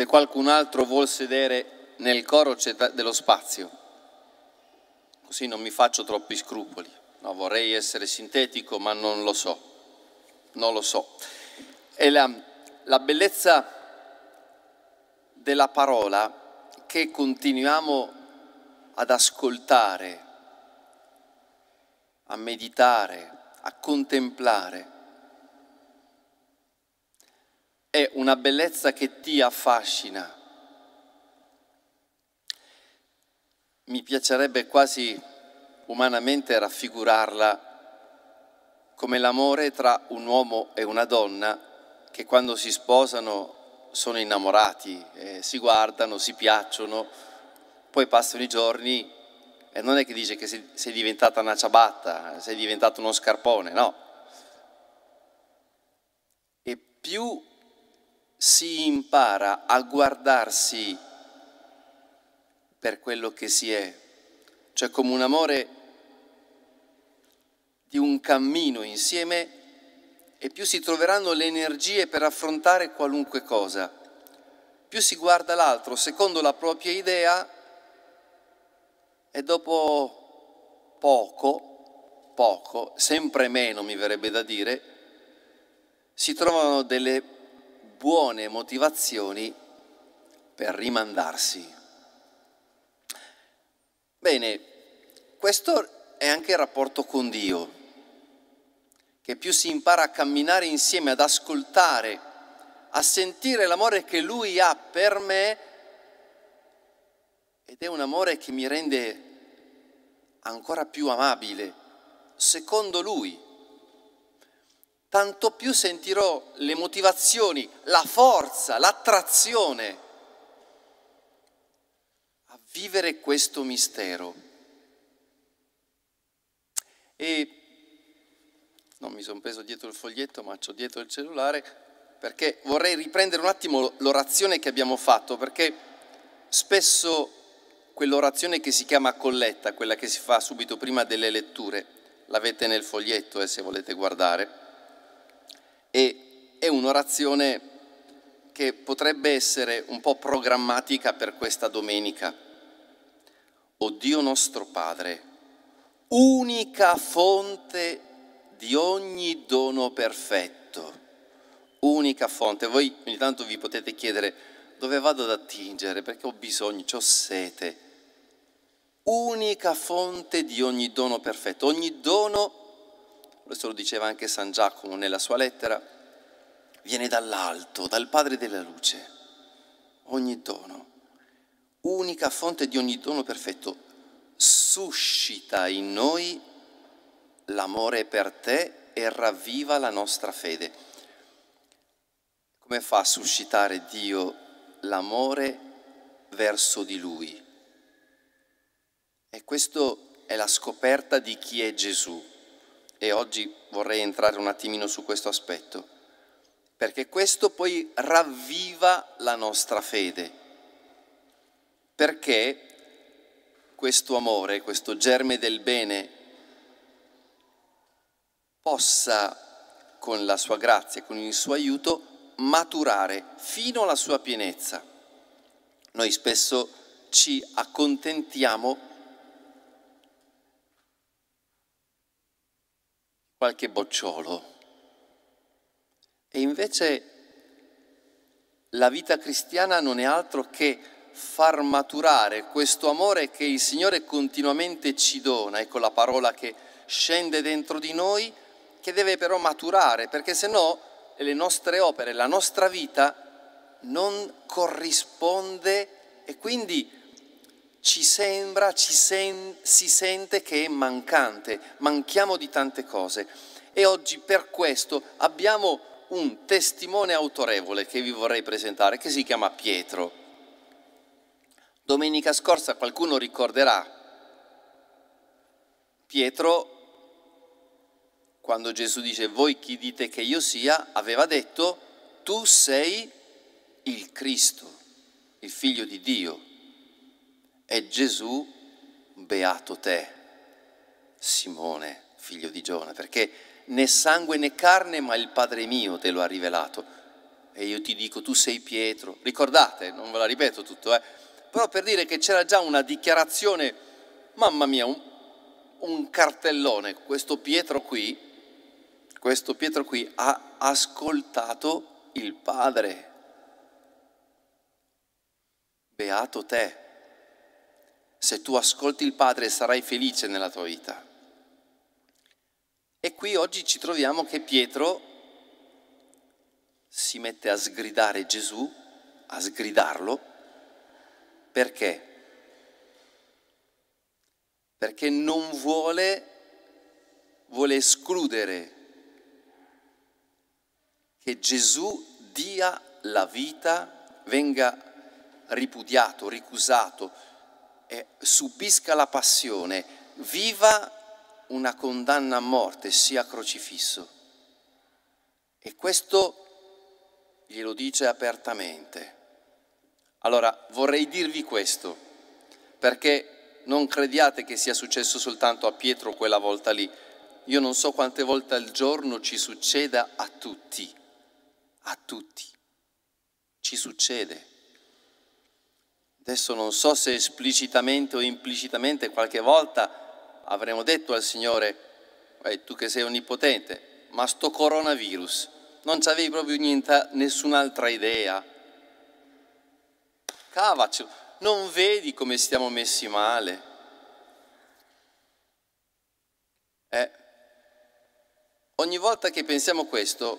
se qualcun altro vuol sedere nel coro c'è dello spazio, così non mi faccio troppi scrupoli. No, vorrei essere sintetico, ma non lo so, non lo so. È la, la bellezza della parola che continuiamo ad ascoltare, a meditare, a contemplare è una bellezza che ti affascina. Mi piacerebbe quasi umanamente raffigurarla come l'amore tra un uomo e una donna che quando si sposano sono innamorati, eh, si guardano, si piacciono, poi passano i giorni e non è che dice che sei, sei diventata una ciabatta, sei diventato uno scarpone, no. E più si impara a guardarsi per quello che si è, cioè come un amore di un cammino insieme e più si troveranno le energie per affrontare qualunque cosa. Più si guarda l'altro secondo la propria idea e dopo poco, poco, sempre meno mi verrebbe da dire, si trovano delle buone motivazioni per rimandarsi. Bene, questo è anche il rapporto con Dio, che più si impara a camminare insieme, ad ascoltare, a sentire l'amore che Lui ha per me, ed è un amore che mi rende ancora più amabile, secondo Lui tanto più sentirò le motivazioni, la forza, l'attrazione a vivere questo mistero. E non mi sono preso dietro il foglietto, ma ho dietro il cellulare perché vorrei riprendere un attimo l'orazione che abbiamo fatto, perché spesso quell'orazione che si chiama colletta, quella che si fa subito prima delle letture, l'avete nel foglietto eh, se volete guardare e è un'orazione che potrebbe essere un po' programmatica per questa domenica. O Dio nostro Padre, unica fonte di ogni dono perfetto, unica fonte. Voi ogni tanto vi potete chiedere dove vado ad attingere perché ho bisogno, ho sete. Unica fonte di ogni dono perfetto, ogni dono perfetto questo lo diceva anche San Giacomo nella sua lettera, viene dall'alto, dal Padre della Luce. Ogni dono, unica fonte di ogni dono perfetto, suscita in noi l'amore per te e ravviva la nostra fede. Come fa a suscitare Dio l'amore verso di Lui? E questa è la scoperta di chi è Gesù e oggi vorrei entrare un attimino su questo aspetto, perché questo poi ravviva la nostra fede, perché questo amore, questo germe del bene possa con la sua grazia, con il suo aiuto, maturare fino alla sua pienezza. Noi spesso ci accontentiamo qualche bocciolo. E invece la vita cristiana non è altro che far maturare questo amore che il Signore continuamente ci dona, ecco la parola che scende dentro di noi, che deve però maturare, perché se no le nostre opere, la nostra vita non corrisponde e quindi ci sembra, ci sen- si sente che è mancante, manchiamo di tante cose. E oggi per questo abbiamo un testimone autorevole che vi vorrei presentare, che si chiama Pietro. Domenica scorsa qualcuno ricorderà, Pietro, quando Gesù dice voi chi dite che io sia, aveva detto tu sei il Cristo, il figlio di Dio è Gesù, beato te, Simone, figlio di Giona, perché né sangue né carne, ma il Padre mio te lo ha rivelato. E io ti dico, tu sei Pietro. Ricordate, non ve la ripeto tutto, eh? però per dire che c'era già una dichiarazione, mamma mia, un, un cartellone, questo Pietro qui, questo Pietro qui ha ascoltato il Padre. Beato te. Se tu ascolti il Padre sarai felice nella tua vita. E qui oggi ci troviamo che Pietro si mette a sgridare Gesù, a sgridarlo, perché? Perché non vuole, vuole escludere che Gesù dia la vita, venga ripudiato, ricusato, eh, subisca la passione, viva una condanna a morte, sia crocifisso. E questo glielo dice apertamente. Allora, vorrei dirvi questo, perché non crediate che sia successo soltanto a Pietro quella volta lì. Io non so quante volte al giorno ci succeda a tutti, a tutti. Ci succede. Adesso non so se esplicitamente o implicitamente qualche volta avremo detto al Signore, eh, tu che sei onnipotente, ma sto coronavirus, non avevi proprio niente, nessun'altra idea. Cavacelo, non vedi come stiamo messi male. Eh, ogni volta che pensiamo questo,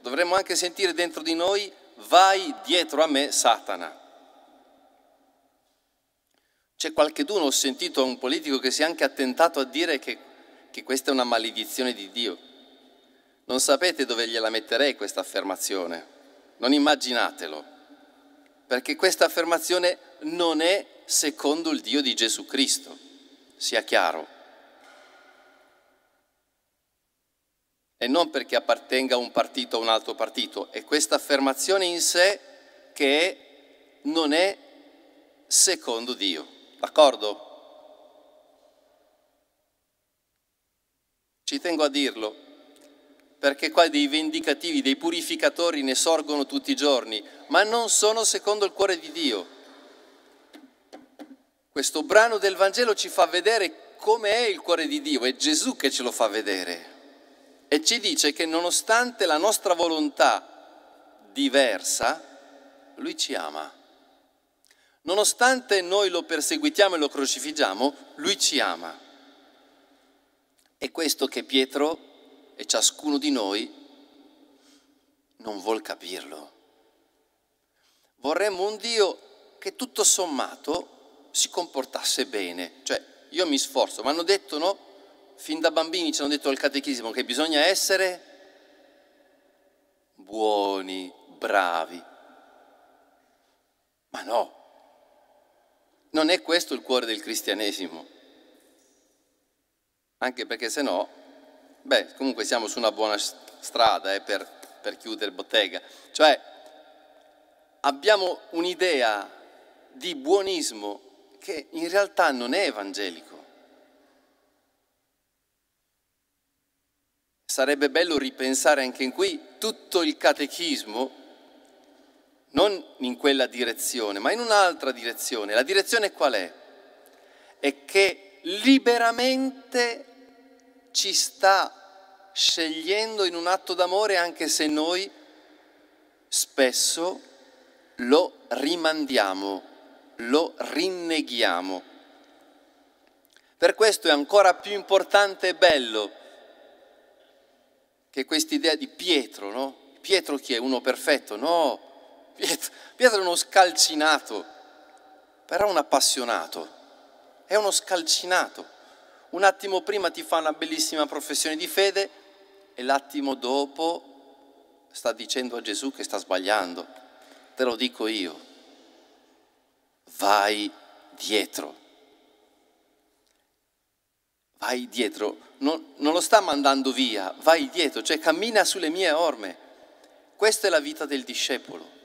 dovremmo anche sentire dentro di noi, vai dietro a me Satana. C'è qualcheduno, ho sentito un politico che si è anche attentato a dire che, che questa è una maledizione di Dio. Non sapete dove gliela metterei questa affermazione, non immaginatelo, perché questa affermazione non è secondo il Dio di Gesù Cristo, sia chiaro. E non perché appartenga a un partito o a un altro partito, è questa affermazione in sé che non è secondo Dio. D'accordo? Ci tengo a dirlo, perché qua dei vendicativi, dei purificatori ne sorgono tutti i giorni, ma non sono secondo il cuore di Dio. Questo brano del Vangelo ci fa vedere come è il cuore di Dio, è Gesù che ce lo fa vedere e ci dice che nonostante la nostra volontà diversa, Lui ci ama. Nonostante noi lo perseguitiamo e lo crocifiggiamo, lui ci ama. È questo che Pietro e ciascuno di noi non vuol capirlo. Vorremmo un Dio che tutto sommato si comportasse bene, cioè io mi sforzo, ma hanno detto no? Fin da bambini ci hanno detto al catechismo che bisogna essere buoni, bravi. Ma no, non è questo il cuore del cristianesimo, anche perché se no, beh, comunque siamo su una buona strada eh, per, per chiudere bottega. Cioè, abbiamo un'idea di buonismo che in realtà non è evangelico. Sarebbe bello ripensare anche in qui tutto il catechismo non in quella direzione, ma in un'altra direzione. La direzione qual è? È che liberamente ci sta scegliendo in un atto d'amore anche se noi spesso lo rimandiamo, lo rinneghiamo. Per questo è ancora più importante e bello che quest'idea di Pietro, no? Pietro chi è? Uno perfetto? No, Pietro, Pietro è uno scalcinato, però un appassionato. È uno scalcinato. Un attimo prima ti fa una bellissima professione di fede e l'attimo dopo sta dicendo a Gesù che sta sbagliando. Te lo dico io. Vai dietro. Vai dietro. Non, non lo sta mandando via, vai dietro, cioè cammina sulle mie orme. Questa è la vita del discepolo.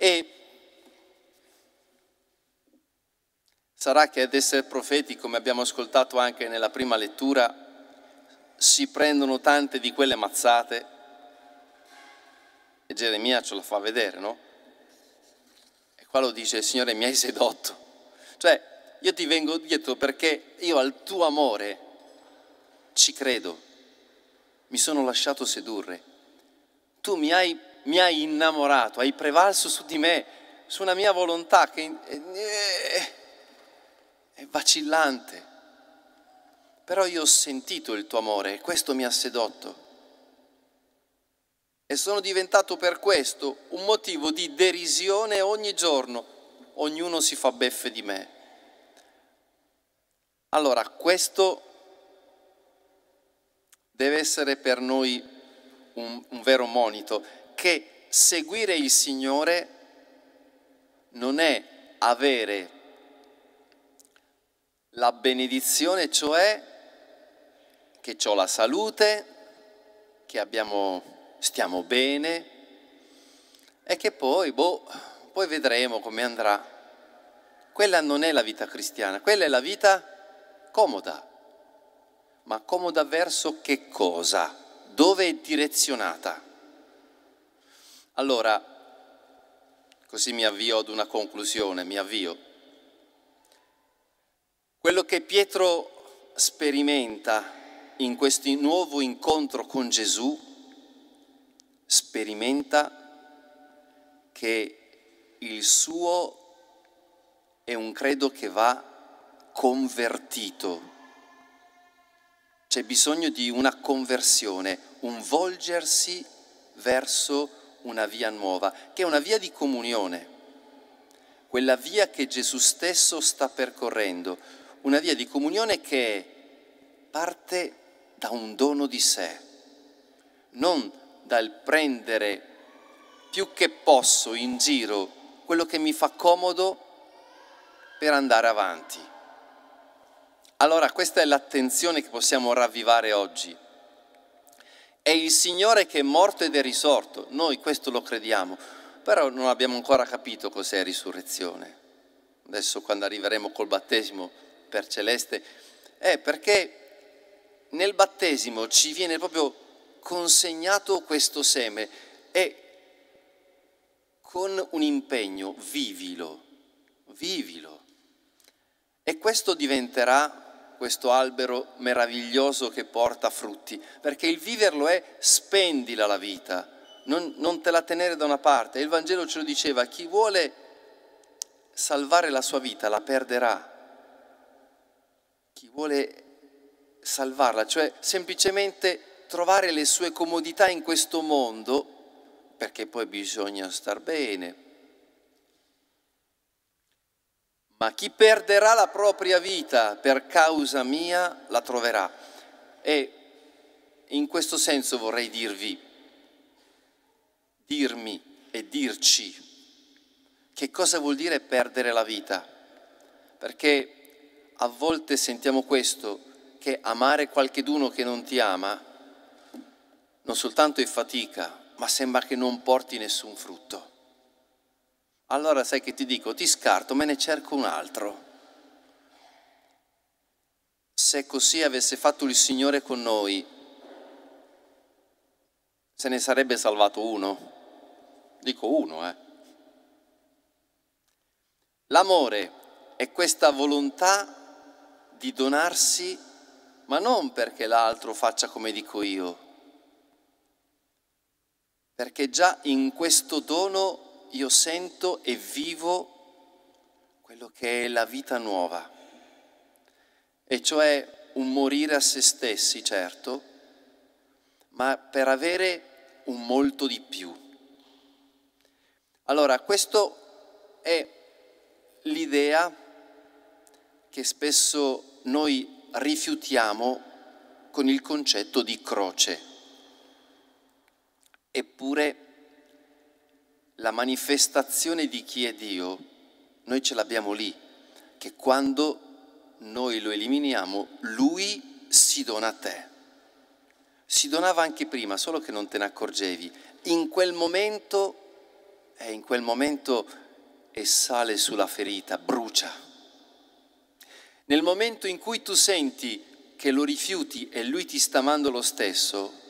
E sarà che ad essere profeti, come abbiamo ascoltato anche nella prima lettura, si prendono tante di quelle mazzate e Geremia ce lo fa vedere, no? E qua lo dice, il Signore mi hai sedotto. Cioè, io ti vengo dietro perché io al tuo amore ci credo, mi sono lasciato sedurre. Tu mi hai mi hai innamorato, hai prevalso su di me, su una mia volontà che eh, è vacillante. Però io ho sentito il tuo amore e questo mi ha sedotto. E sono diventato per questo un motivo di derisione ogni giorno. Ognuno si fa beffe di me. Allora, questo deve essere per noi un, un, vero monito che seguire il Signore non è avere la benedizione, cioè che ho la salute, che abbiamo, stiamo bene e che poi, boh, poi vedremo come andrà. Quella non è la vita cristiana, quella è la vita comoda. Ma comoda verso che cosa? Dove è direzionata? Allora, così mi avvio ad una conclusione, mi avvio. Quello che Pietro sperimenta in questo nuovo incontro con Gesù, sperimenta che il suo è un credo che va convertito. C'è bisogno di una conversione, un volgersi verso una via nuova, che è una via di comunione, quella via che Gesù stesso sta percorrendo, una via di comunione che parte da un dono di sé, non dal prendere più che posso in giro quello che mi fa comodo per andare avanti. Allora questa è l'attenzione che possiamo ravvivare oggi è il Signore che è morto ed è risorto. Noi questo lo crediamo, però non abbiamo ancora capito cos'è risurrezione. Adesso quando arriveremo col battesimo per celeste, è eh, perché nel battesimo ci viene proprio consegnato questo seme e con un impegno vivilo, vivilo. E questo diventerà questo albero meraviglioso che porta frutti, perché il viverlo è spendila la vita, non, non te la tenere da una parte. Il Vangelo ce lo diceva, chi vuole salvare la sua vita la perderà, chi vuole salvarla, cioè semplicemente trovare le sue comodità in questo mondo, perché poi bisogna star bene, ma chi perderà la propria vita per causa mia la troverà. E in questo senso vorrei dirvi, dirmi e dirci che cosa vuol dire perdere la vita, perché a volte sentiamo questo, che amare qualcheduno che non ti ama non soltanto è fatica, ma sembra che non porti nessun frutto allora sai che ti dico, ti scarto, me ne cerco un altro. Se così avesse fatto il Signore con noi, se ne sarebbe salvato uno. Dico uno, eh. L'amore è questa volontà di donarsi, ma non perché l'altro faccia come dico io, perché già in questo dono io sento e vivo quello che è la vita nuova, e cioè un morire a se stessi, certo, ma per avere un molto di più. Allora, questa è l'idea che spesso noi rifiutiamo con il concetto di croce. Eppure la manifestazione di chi è Dio, noi ce l'abbiamo lì, che quando noi lo eliminiamo, lui si dona a te. Si donava anche prima, solo che non te ne accorgevi. In quel momento, è in quel momento e sale sulla ferita, brucia. Nel momento in cui tu senti che lo rifiuti e lui ti sta amando lo stesso,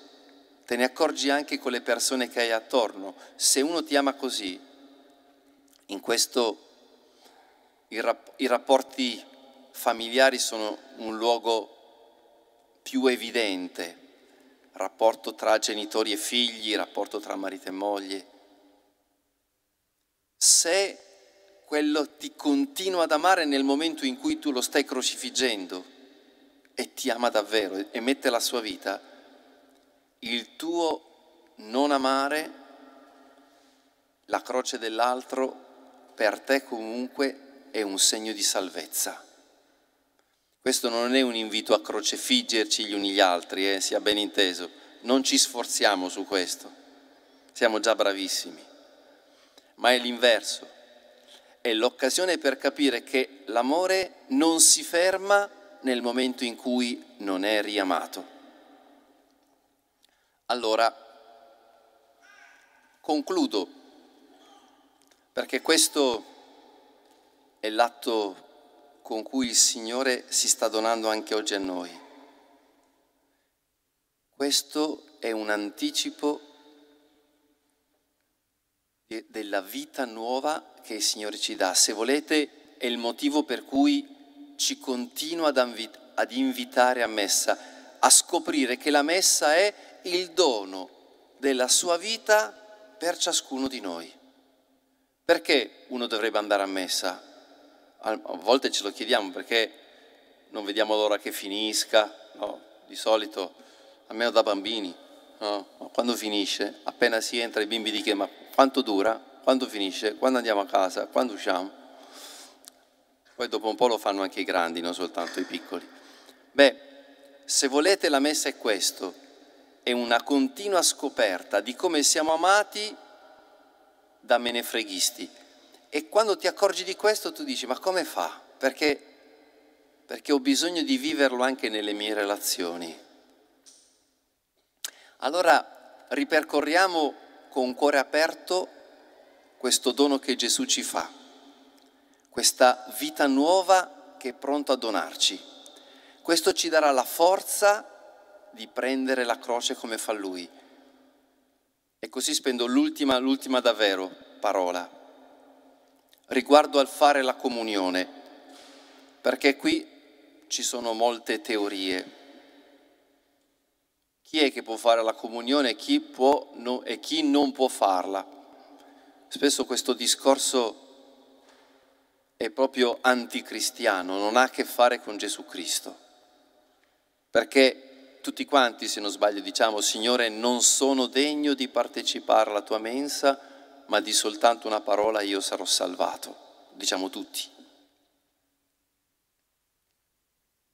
te ne accorgi anche con le persone che hai attorno. Se uno ti ama così, in questo i, rapporti familiari sono un luogo più evidente, rapporto tra genitori e figli, rapporto tra marito e moglie. Se quello ti continua ad amare nel momento in cui tu lo stai crocifiggendo e ti ama davvero e mette la sua vita, il tuo non amare la croce dell'altro per te comunque è un segno di salvezza. Questo non è un invito a crocefiggerci gli uni gli altri, eh, sia ben inteso. Non ci sforziamo su questo, siamo già bravissimi. Ma è l'inverso, è l'occasione per capire che l'amore non si ferma nel momento in cui non è riamato. Allora, concludo, perché questo è l'atto con cui il Signore si sta donando anche oggi a noi. Questo è un anticipo della vita nuova che il Signore ci dà. Se volete, è il motivo per cui ci continua ad, invitare a messa, a scoprire che la messa è il dono della sua vita per ciascuno di noi. Perché uno dovrebbe andare a messa? A volte ce lo chiediamo perché non vediamo l'ora che finisca, no? di solito, almeno da bambini, no? quando finisce, appena si entra i bimbi dicono ma quanto dura, quando finisce, quando andiamo a casa, quando usciamo. Poi dopo un po' lo fanno anche i grandi, non soltanto i piccoli. Beh, se volete la messa è questo, è una continua scoperta di come siamo amati da menefreghisti. E quando ti accorgi di questo tu dici ma come fa? Perché, perché ho bisogno di viverlo anche nelle mie relazioni. Allora ripercorriamo con cuore aperto questo dono che Gesù ci fa, questa vita nuova che è pronto a donarci. Questo ci darà la forza di prendere la croce come fa lui. E così spendo l'ultima, l'ultima davvero parola, riguardo al fare la comunione, perché qui ci sono molte teorie. Chi è che può fare la comunione chi può, no, e chi non può farla? Spesso questo discorso è proprio anticristiano, non ha a che fare con Gesù Cristo, perché tutti quanti, se non sbaglio, diciamo, Signore, non sono degno di partecipare alla tua mensa, ma di soltanto una parola io sarò salvato, diciamo tutti.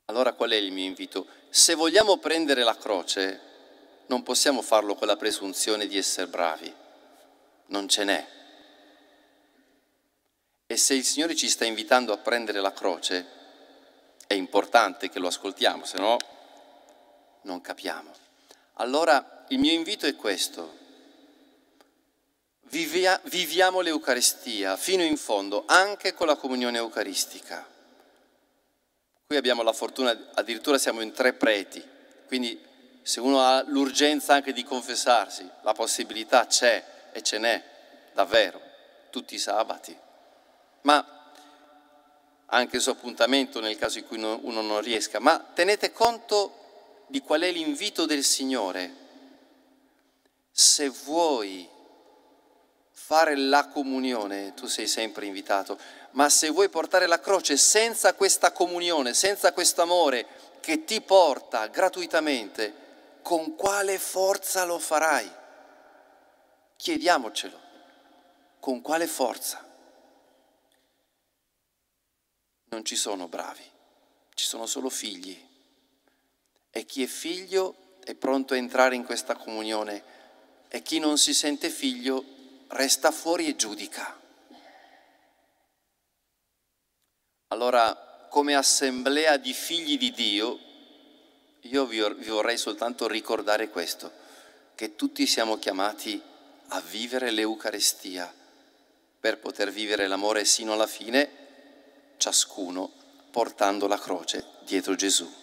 Allora qual è il mio invito? Se vogliamo prendere la croce, non possiamo farlo con la presunzione di essere bravi, non ce n'è. E se il Signore ci sta invitando a prendere la croce, è importante che lo ascoltiamo, se no non capiamo. Allora il mio invito è questo. Vivia, viviamo l'Eucaristia fino in fondo, anche con la comunione eucaristica. Qui abbiamo la fortuna, addirittura siamo in tre preti, quindi se uno ha l'urgenza anche di confessarsi, la possibilità c'è e ce n'è davvero, tutti i sabati. Ma anche su appuntamento nel caso in cui uno non riesca, ma tenete conto di qual è l'invito del Signore. Se vuoi fare la comunione, tu sei sempre invitato, ma se vuoi portare la croce senza questa comunione, senza questo amore che ti porta gratuitamente, con quale forza lo farai? Chiediamocelo, con quale forza? Non ci sono bravi, ci sono solo figli. E chi è figlio è pronto a entrare in questa comunione e chi non si sente figlio resta fuori e giudica. Allora, come assemblea di figli di Dio, io vi, vorrei soltanto ricordare questo, che tutti siamo chiamati a vivere l'Eucarestia per poter vivere l'amore sino alla fine, ciascuno portando la croce dietro Gesù.